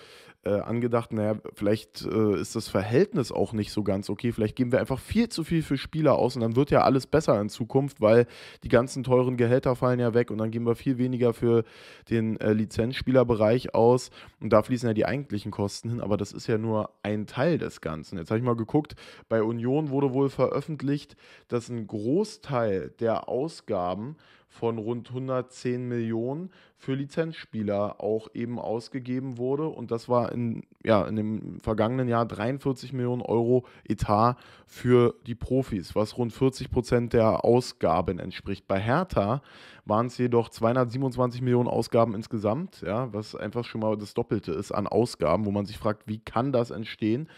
äh, angedacht, naja, vielleicht äh, ist das Verhältnis auch nicht so ganz okay. Vielleicht geben wir einfach viel zu viel für Spieler aus und dann wird ja alles besser in Zukunft, weil die ganzen teuren Gehälter fallen ja weg und dann geben wir viel weniger für den äh, Lizenzspielerbereich aus und da fließen ja die eigentlichen Kosten hin. Aber das ist ja nur ein Teil des Ganzen. Jetzt habe ich mal geguckt, bei Union wurde wohl veröffentlicht, dass ein Großteil der Ausgaben von rund 110 Millionen für Lizenzspieler auch eben ausgegeben wurde. Und das war in, ja, in dem vergangenen Jahr 43 Millionen Euro Etat für die Profis, was rund 40 Prozent der Ausgaben entspricht. Bei Hertha waren es jedoch 227 Millionen Ausgaben insgesamt, ja, was einfach schon mal das Doppelte ist an Ausgaben, wo man sich fragt, wie kann das entstehen?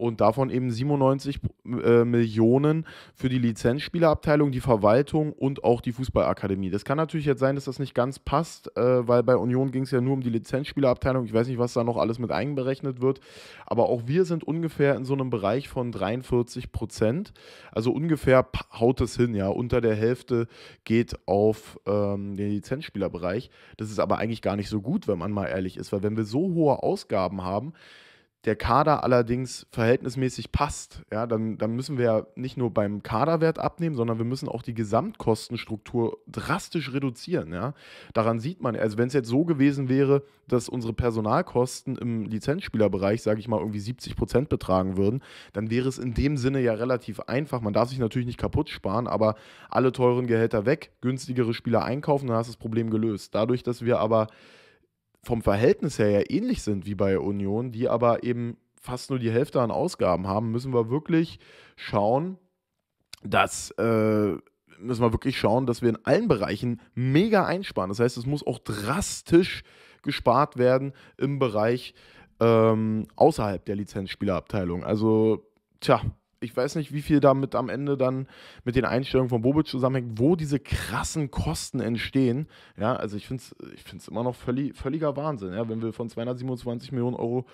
und davon eben 97 äh, Millionen für die Lizenzspielerabteilung, die Verwaltung und auch die Fußballakademie. Das kann natürlich jetzt sein, dass das nicht ganz passt, äh, weil bei Union ging es ja nur um die Lizenzspielerabteilung. Ich weiß nicht, was da noch alles mit einberechnet wird, aber auch wir sind ungefähr in so einem Bereich von 43 Prozent. Also ungefähr haut es hin, ja. Unter der Hälfte geht auf ähm, den Lizenzspielerbereich. Das ist aber eigentlich gar nicht so gut, wenn man mal ehrlich ist, weil wenn wir so hohe Ausgaben haben, der Kader allerdings verhältnismäßig passt, ja, dann, dann müssen wir ja nicht nur beim Kaderwert abnehmen, sondern wir müssen auch die Gesamtkostenstruktur drastisch reduzieren. Ja. Daran sieht man, also wenn es jetzt so gewesen wäre, dass unsere Personalkosten im Lizenzspielerbereich, sage ich mal, irgendwie 70 Prozent betragen würden, dann wäre es in dem Sinne ja relativ einfach. Man darf sich natürlich nicht kaputt sparen, aber alle teuren Gehälter weg, günstigere Spieler einkaufen, dann hast du das Problem gelöst. Dadurch, dass wir aber vom Verhältnis her ja ähnlich sind wie bei Union, die aber eben fast nur die Hälfte an Ausgaben haben, müssen wir wirklich schauen, dass äh, müssen wir wirklich schauen, dass wir in allen Bereichen mega einsparen. Das heißt, es muss auch drastisch gespart werden im Bereich ähm, außerhalb der Lizenzspielerabteilung. Also, tja, ich weiß nicht, wie viel damit am Ende dann mit den Einstellungen von Bobic zusammenhängt, wo diese krassen Kosten entstehen. Ja, also ich finde es ich find's immer noch völlig, völliger Wahnsinn. Ja, wenn wir von 227 Millionen Euro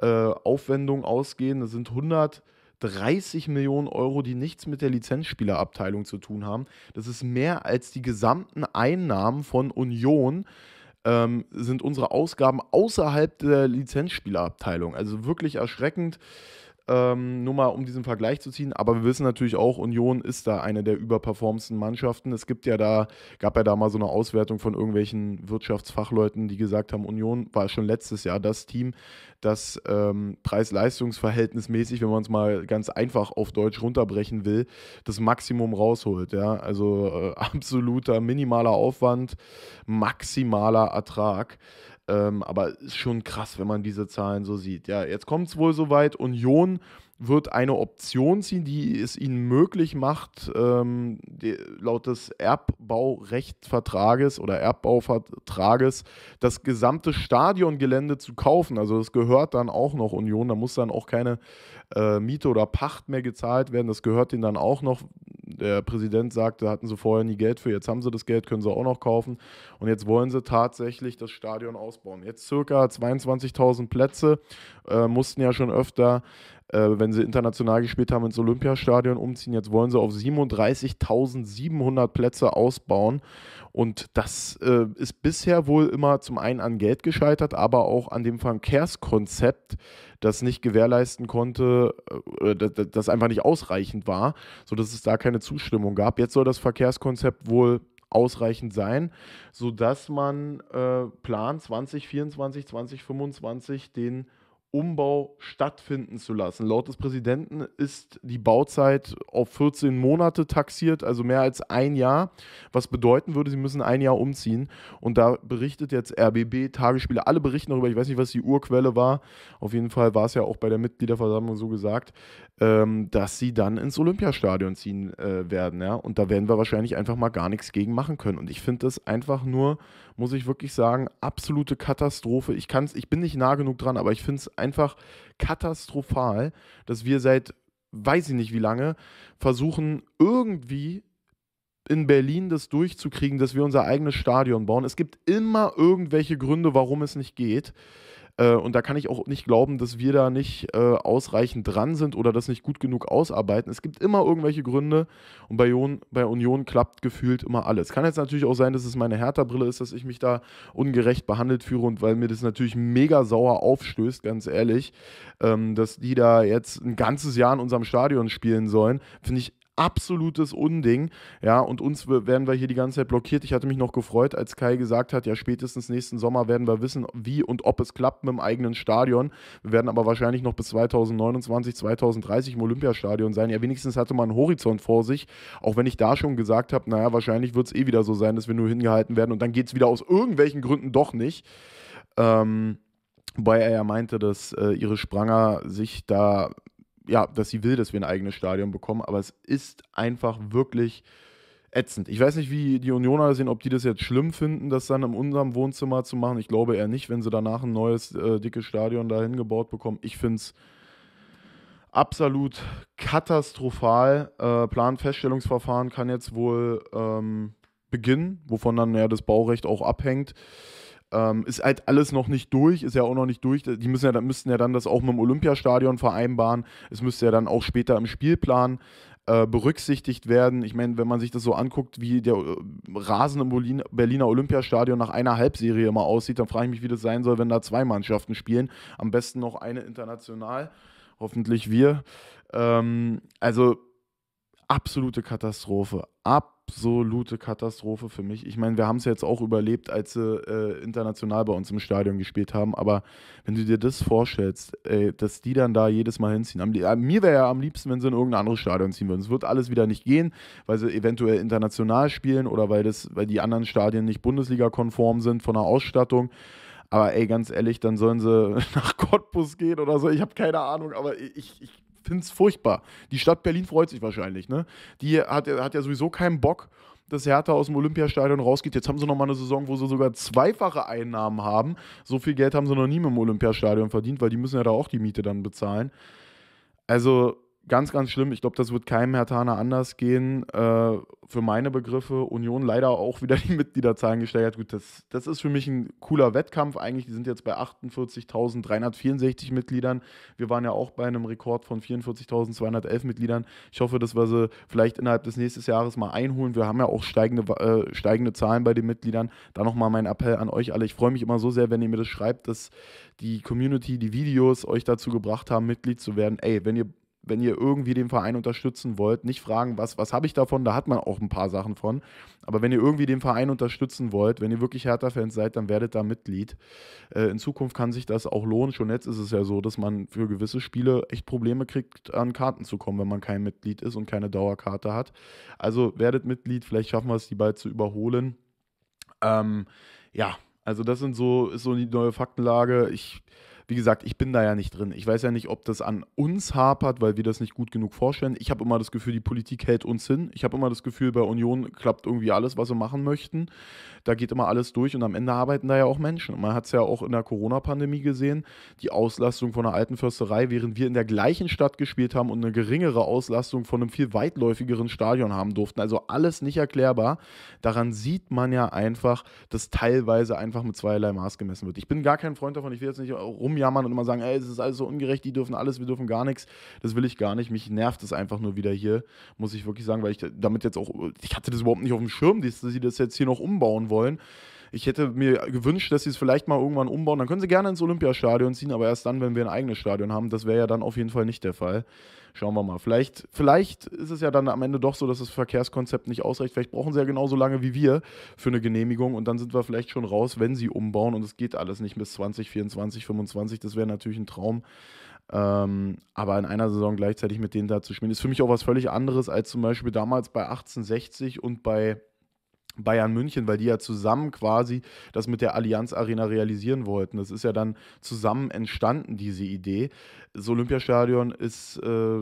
äh, Aufwendung ausgehen, das sind 100. 30 Millionen Euro, die nichts mit der Lizenzspielerabteilung zu tun haben. Das ist mehr als die gesamten Einnahmen von Union. Ähm, sind unsere Ausgaben außerhalb der Lizenzspielerabteilung. Also wirklich erschreckend ähm, nur mal um diesen Vergleich zu ziehen. Aber wir wissen natürlich auch, Union ist da eine der überperformsten Mannschaften. Es gibt ja da, gab ja da mal so eine Auswertung von irgendwelchen Wirtschaftsfachleuten, die gesagt haben, Union war schon letztes Jahr das Team, das ähm, preis verhältnismäßig wenn man es mal ganz einfach auf Deutsch runterbrechen will, das Maximum rausholt. Ja? Also äh, absoluter minimaler Aufwand, maximaler Ertrag. Ähm, aber ist schon krass, wenn man diese Zahlen so sieht. Ja, jetzt kommt es wohl soweit. Union wird eine Option ziehen, die es ihnen möglich macht, ähm, die, laut des Erbbaurechtvertrages oder Erbbauvertrages das gesamte Stadiongelände zu kaufen. Also das gehört dann auch noch Union. Da muss dann auch keine äh, Miete oder Pacht mehr gezahlt werden. Das gehört ihnen dann auch noch der Präsident sagte, hatten sie vorher nie Geld für, jetzt haben sie das Geld, können sie auch noch kaufen. Und jetzt wollen sie tatsächlich das Stadion ausbauen. Jetzt circa 22.000 Plätze, äh, mussten ja schon öfter äh, wenn sie international gespielt haben, ins Olympiastadion umziehen. Jetzt wollen sie auf 37.700 Plätze ausbauen. Und das äh, ist bisher wohl immer zum einen an Geld gescheitert, aber auch an dem Verkehrskonzept, das nicht gewährleisten konnte, äh, das einfach nicht ausreichend war, sodass es da keine Zustimmung gab. Jetzt soll das Verkehrskonzept wohl ausreichend sein, sodass man äh, plant 2024, 2025 den Umbau stattfinden zu lassen. Laut des Präsidenten ist die Bauzeit auf 14 Monate taxiert, also mehr als ein Jahr, was bedeuten würde, sie müssen ein Jahr umziehen. Und da berichtet jetzt RBB, Tagesspiele, alle berichten darüber, ich weiß nicht, was die Urquelle war, auf jeden Fall war es ja auch bei der Mitgliederversammlung so gesagt, ähm, dass sie dann ins Olympiastadion ziehen äh, werden. Ja? Und da werden wir wahrscheinlich einfach mal gar nichts gegen machen können. Und ich finde das einfach nur muss ich wirklich sagen, absolute Katastrophe. Ich kann's, ich bin nicht nah genug dran, aber ich finde es einfach katastrophal, dass wir seit weiß ich nicht wie lange versuchen, irgendwie in Berlin das durchzukriegen, dass wir unser eigenes Stadion bauen. Es gibt immer irgendwelche Gründe, warum es nicht geht. Äh, und da kann ich auch nicht glauben, dass wir da nicht äh, ausreichend dran sind oder das nicht gut genug ausarbeiten. Es gibt immer irgendwelche Gründe und bei, Union, bei Union klappt gefühlt immer alles. Kann jetzt natürlich auch sein, dass es meine Härterbrille ist, dass ich mich da ungerecht behandelt führe und weil mir das natürlich mega sauer aufstößt, ganz ehrlich, ähm, dass die da jetzt ein ganzes Jahr in unserem Stadion spielen sollen, finde ich absolutes Unding. Ja, und uns werden wir hier die ganze Zeit blockiert. Ich hatte mich noch gefreut, als Kai gesagt hat, ja, spätestens nächsten Sommer werden wir wissen, wie und ob es klappt mit dem eigenen Stadion. Wir werden aber wahrscheinlich noch bis 2029, 2030 im Olympiastadion sein. Ja, wenigstens hatte man einen Horizont vor sich, auch wenn ich da schon gesagt habe, naja, wahrscheinlich wird es eh wieder so sein, dass wir nur hingehalten werden und dann geht es wieder aus irgendwelchen Gründen doch nicht. Ähm, Wobei er ja meinte, dass äh, ihre Spranger sich da ja, dass sie will, dass wir ein eigenes Stadion bekommen, aber es ist einfach wirklich ätzend. Ich weiß nicht, wie die Unioner sehen, ob die das jetzt schlimm finden, das dann in unserem Wohnzimmer zu machen. Ich glaube eher nicht, wenn sie danach ein neues, äh, dickes Stadion dahin gebaut bekommen. Ich finde es absolut katastrophal. Äh, Planfeststellungsverfahren kann jetzt wohl ähm, beginnen, wovon dann ja das Baurecht auch abhängt. Ähm, ist halt alles noch nicht durch, ist ja auch noch nicht durch. Die müssen ja, müssten ja dann das auch mit dem Olympiastadion vereinbaren. Es müsste ja dann auch später im Spielplan äh, berücksichtigt werden. Ich meine, wenn man sich das so anguckt, wie der äh, Rasen im Berliner Olympiastadion nach einer Halbserie immer aussieht, dann frage ich mich, wie das sein soll, wenn da zwei Mannschaften spielen. Am besten noch eine international, hoffentlich wir. Ähm, also absolute Katastrophe. Absolute Katastrophe für mich. Ich meine, wir haben es jetzt auch überlebt, als sie äh, international bei uns im Stadion gespielt haben. Aber wenn du dir das vorstellst, ey, dass die dann da jedes Mal hinziehen. Am, äh, mir wäre ja am liebsten, wenn sie in irgendein anderes Stadion ziehen würden. Es wird alles wieder nicht gehen, weil sie eventuell international spielen oder weil, das, weil die anderen Stadien nicht Bundesliga-konform sind von der Ausstattung. Aber ey, ganz ehrlich, dann sollen sie nach Cottbus gehen oder so. Ich habe keine Ahnung, aber ich, ich finde es furchtbar. Die Stadt Berlin freut sich wahrscheinlich. Ne? Die hat, hat ja sowieso keinen Bock, dass Hertha aus dem Olympiastadion rausgeht. Jetzt haben sie nochmal eine Saison, wo sie sogar zweifache Einnahmen haben. So viel Geld haben sie noch nie mit dem Olympiastadion verdient, weil die müssen ja da auch die Miete dann bezahlen. Also ganz, ganz schlimm. Ich glaube, das wird keinem Herr Taner anders gehen. Äh, für meine Begriffe Union leider auch wieder die Mitgliederzahlen gesteigert. Gut, das, das ist für mich ein cooler Wettkampf eigentlich. Die sind jetzt bei 48.364 Mitgliedern. Wir waren ja auch bei einem Rekord von 44.211 Mitgliedern. Ich hoffe, dass wir sie vielleicht innerhalb des nächsten Jahres mal einholen. Wir haben ja auch steigende, äh, steigende Zahlen bei den Mitgliedern. Da nochmal mein Appell an euch alle. Ich freue mich immer so sehr, wenn ihr mir das schreibt, dass die Community, die Videos euch dazu gebracht haben, Mitglied zu werden. Ey, wenn ihr wenn ihr irgendwie den Verein unterstützen wollt, nicht fragen, was, was habe ich davon, da hat man auch ein paar Sachen von. Aber wenn ihr irgendwie den Verein unterstützen wollt, wenn ihr wirklich Hertha-Fans seid, dann werdet da Mitglied. Äh, in Zukunft kann sich das auch lohnen. Schon jetzt ist es ja so, dass man für gewisse Spiele echt Probleme kriegt, an Karten zu kommen, wenn man kein Mitglied ist und keine Dauerkarte hat. Also werdet Mitglied, vielleicht schaffen wir es, die bald zu überholen. Ähm, ja, also das sind so, ist so die neue Faktenlage. Ich wie gesagt, ich bin da ja nicht drin. Ich weiß ja nicht, ob das an uns hapert, weil wir das nicht gut genug vorstellen. Ich habe immer das Gefühl, die Politik hält uns hin. Ich habe immer das Gefühl, bei Union klappt irgendwie alles, was sie machen möchten. Da geht immer alles durch und am Ende arbeiten da ja auch Menschen. Und man hat es ja auch in der Corona-Pandemie gesehen, die Auslastung von der alten Försterei, während wir in der gleichen Stadt gespielt haben und eine geringere Auslastung von einem viel weitläufigeren Stadion haben durften. Also alles nicht erklärbar. Daran sieht man ja einfach, dass teilweise einfach mit zweierlei Maß gemessen wird. Ich bin gar kein Freund davon, ich will jetzt nicht rum rumjammern und immer sagen, ey, es ist alles so ungerecht, die dürfen alles, wir dürfen gar nichts. Das will ich gar nicht. Mich nervt es einfach nur wieder hier, muss ich wirklich sagen, weil ich damit jetzt auch, ich hatte das überhaupt nicht auf dem Schirm, dass sie das jetzt hier noch umbauen wollen. Ich hätte mir gewünscht, dass sie es vielleicht mal irgendwann umbauen. Dann können sie gerne ins Olympiastadion ziehen, aber erst dann, wenn wir ein eigenes Stadion haben. Das wäre ja dann auf jeden Fall nicht der Fall. Schauen wir mal. Vielleicht, vielleicht ist es ja dann am Ende doch so, dass das Verkehrskonzept nicht ausreicht. Vielleicht brauchen sie ja genauso lange wie wir für eine Genehmigung und dann sind wir vielleicht schon raus, wenn sie umbauen und es geht alles nicht bis 2024, 2025. Das wäre natürlich ein Traum. Ähm, aber in einer Saison gleichzeitig mit denen da zu spielen, ist für mich auch was völlig anderes als zum Beispiel damals bei 1860 und bei Bayern München, weil die ja zusammen quasi das mit der Allianz Arena realisieren wollten. Das ist ja dann zusammen entstanden, diese Idee. Das Olympiastadion ist äh,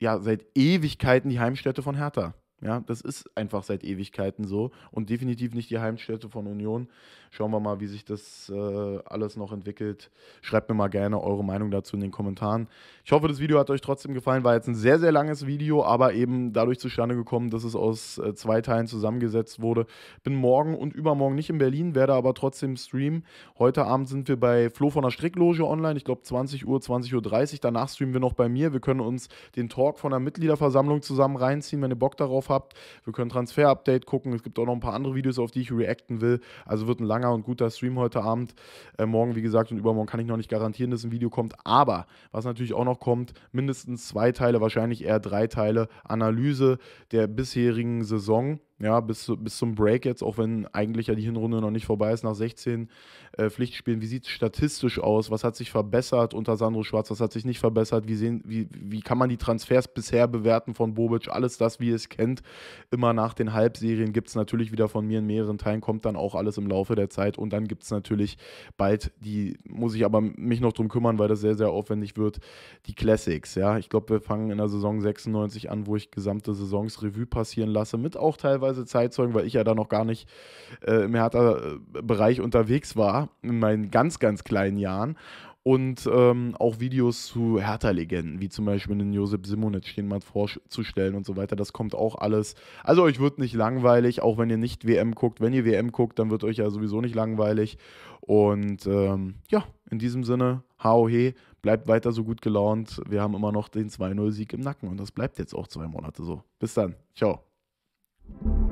ja seit Ewigkeiten die Heimstätte von Hertha. Ja, das ist einfach seit Ewigkeiten so und definitiv nicht die Heimstätte von Union. Schauen wir mal, wie sich das äh, alles noch entwickelt. Schreibt mir mal gerne eure Meinung dazu in den Kommentaren. Ich hoffe, das Video hat euch trotzdem gefallen. War jetzt ein sehr, sehr langes Video, aber eben dadurch zustande gekommen, dass es aus äh, zwei Teilen zusammengesetzt wurde. Bin morgen und übermorgen nicht in Berlin, werde aber trotzdem streamen. Heute Abend sind wir bei Flo von der Strickloge online. Ich glaube 20 Uhr, 20.30 Uhr. Danach streamen wir noch bei mir. Wir können uns den Talk von der Mitgliederversammlung zusammen reinziehen, wenn ihr Bock darauf habt. Wir können Transfer-Update gucken. Es gibt auch noch ein paar andere Videos, auf die ich reacten will. Also wird ein langer und guter Stream heute Abend. Äh, morgen, wie gesagt, und übermorgen kann ich noch nicht garantieren, dass ein Video kommt. Aber was natürlich auch noch kommt, mindestens zwei Teile, wahrscheinlich eher drei Teile Analyse der bisherigen Saison ja, bis, bis zum Break jetzt, auch wenn eigentlich ja die Hinrunde noch nicht vorbei ist, nach 16 äh, Pflichtspielen. Wie sieht es statistisch aus? Was hat sich verbessert unter Sandro Schwarz? Was hat sich nicht verbessert? Wie, sehen, wie, wie kann man die Transfers bisher bewerten von Bobic? Alles das, wie ihr es kennt, immer nach den Halbserien gibt es natürlich wieder von mir in mehreren Teilen, kommt dann auch alles im Laufe der Zeit und dann gibt es natürlich bald die, muss ich aber mich noch drum kümmern, weil das sehr, sehr aufwendig wird, die Classics. Ja, ich glaube, wir fangen in der Saison 96 an, wo ich gesamte Saisons Revue passieren lasse, mit auch teilweise teilweise Zeitzeugen, weil ich ja da noch gar nicht äh, im Hertha-Bereich unterwegs war, in meinen ganz, ganz kleinen Jahren. Und ähm, auch Videos zu Hertha-Legenden, wie zum Beispiel den Josep Simonic, den mal vorzustellen und so weiter. Das kommt auch alles. Also euch wird nicht langweilig, auch wenn ihr nicht WM guckt. Wenn ihr WM guckt, dann wird euch ja sowieso nicht langweilig. Und ähm, ja, in diesem Sinne, HOH, bleibt weiter so gut gelaunt. Wir haben immer noch den 2-0-Sieg im Nacken und das bleibt jetzt auch zwei Monate so. Bis dann. Ciao. Thank you